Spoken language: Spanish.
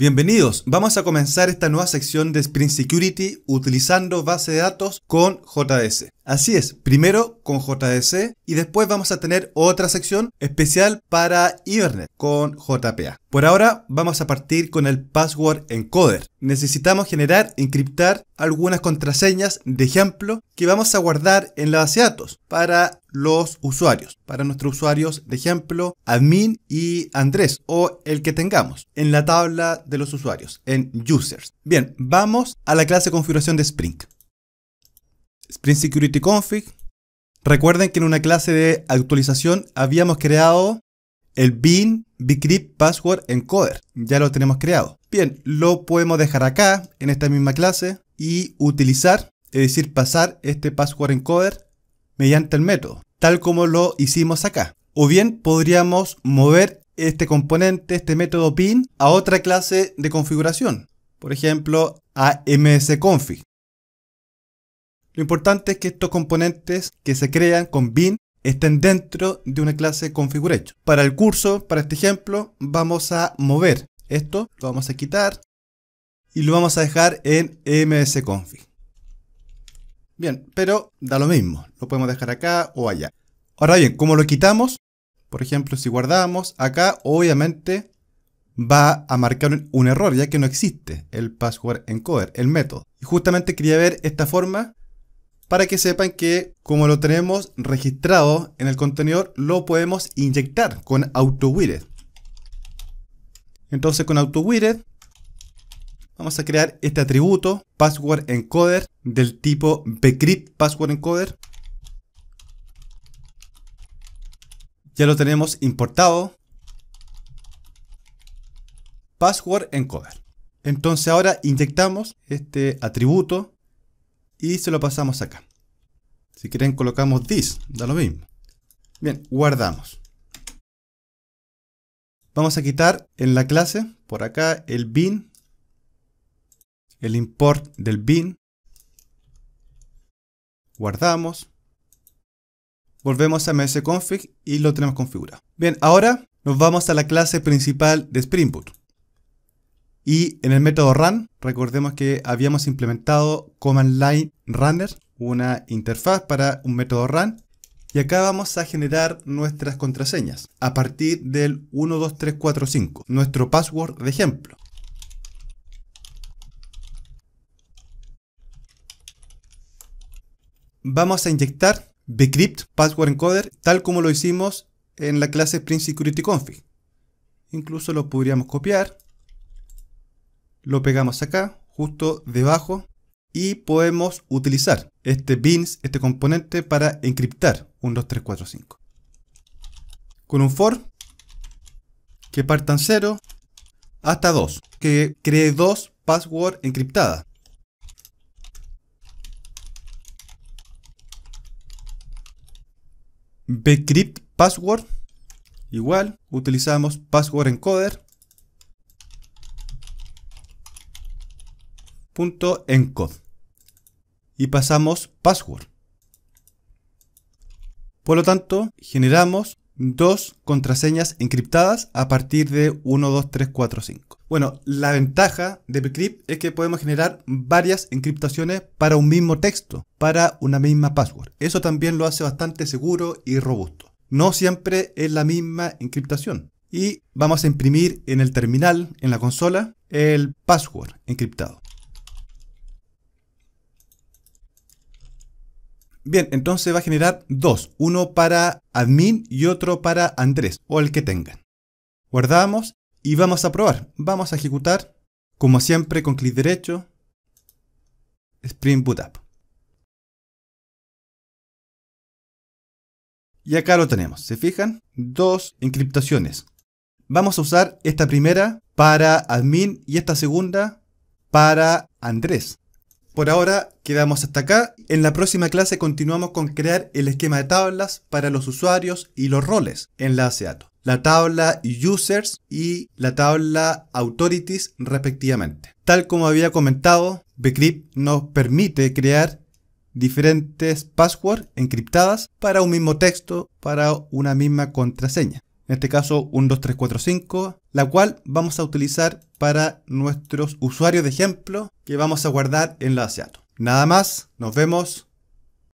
Bienvenidos, vamos a comenzar esta nueva sección de Spring Security utilizando base de datos con JDC. Así es, primero con JDC y después vamos a tener otra sección especial para Ibernet con JPA. Por ahora vamos a partir con el password encoder. Necesitamos generar, encriptar algunas contraseñas de ejemplo que vamos a guardar en la base de datos para los usuarios, para nuestros usuarios de ejemplo admin y Andrés o el que tengamos en la tabla de los usuarios, en users. Bien, vamos a la clase configuración de Spring. Spring Security Config. Recuerden que en una clase de actualización habíamos creado el bin bcrypt password encoder. Ya lo tenemos creado. Bien, lo podemos dejar acá en esta misma clase y utilizar, es decir, pasar este password encoder mediante el método, tal como lo hicimos acá. O bien podríamos mover este componente, este método bin, a otra clase de configuración, por ejemplo, a msconfig. Lo importante es que estos componentes que se crean con bin estén dentro de una clase configuration. Para el curso, para este ejemplo, vamos a mover esto, lo vamos a quitar y lo vamos a dejar en msconfig. Bien, pero da lo mismo, lo podemos dejar acá o allá. Ahora bien, como lo quitamos, por ejemplo, si guardamos acá, obviamente va a marcar un error, ya que no existe el password encoder, el método. Y justamente quería ver esta forma para que sepan que como lo tenemos registrado en el contenedor, lo podemos inyectar con AutoWidget. Entonces con AutoWidget vamos a crear este atributo password encoder del tipo BCryptPasswordEncoder. password encoder. Ya lo tenemos importado. Password encoder. Entonces ahora inyectamos este atributo y se lo pasamos acá. Si quieren colocamos this, da lo mismo. Bien, guardamos. Vamos a quitar en la clase, por acá, el bin, el import del bin. Guardamos. Volvemos a msconfig y lo tenemos configurado. Bien, ahora nos vamos a la clase principal de Spring Boot. Y en el método run, recordemos que habíamos implementado command line runner, una interfaz para un método run. Y acá vamos a generar nuestras contraseñas a partir del 12345, nuestro password de ejemplo. Vamos a inyectar bcrypt password encoder tal como lo hicimos en la clase print security config. Incluso lo podríamos copiar, lo pegamos acá, justo debajo y podemos utilizar este bins, este componente para encriptar 4, 5. Con un for que partan 0 hasta 2, que cree dos password encriptadas. bcrypt password igual utilizamos password encoder punto encode y pasamos password. Por lo tanto, generamos dos contraseñas encriptadas a partir de 1, 2, 3, 4, 5. Bueno, la ventaja de Bcrypt es que podemos generar varias encriptaciones para un mismo texto, para una misma password. Eso también lo hace bastante seguro y robusto. No siempre es la misma encriptación. Y vamos a imprimir en el terminal, en la consola, el password encriptado. Bien, entonces va a generar dos, uno para admin y otro para Andrés o el que tengan. Guardamos y vamos a probar. Vamos a ejecutar, como siempre, con clic derecho, Spring Boot Up. Y acá lo tenemos, ¿se fijan? Dos encriptaciones. Vamos a usar esta primera para admin y esta segunda para Andrés. Por ahora quedamos hasta acá. En la próxima clase continuamos con crear el esquema de tablas para los usuarios y los roles en la ASEATO. La tabla Users y la tabla Authorities respectivamente. Tal como había comentado, Bcrypt nos permite crear diferentes passwords encriptadas para un mismo texto, para una misma contraseña en este caso 5. la cual vamos a utilizar para nuestros usuarios de ejemplo que vamos a guardar en la Seattle. Nada más, nos vemos.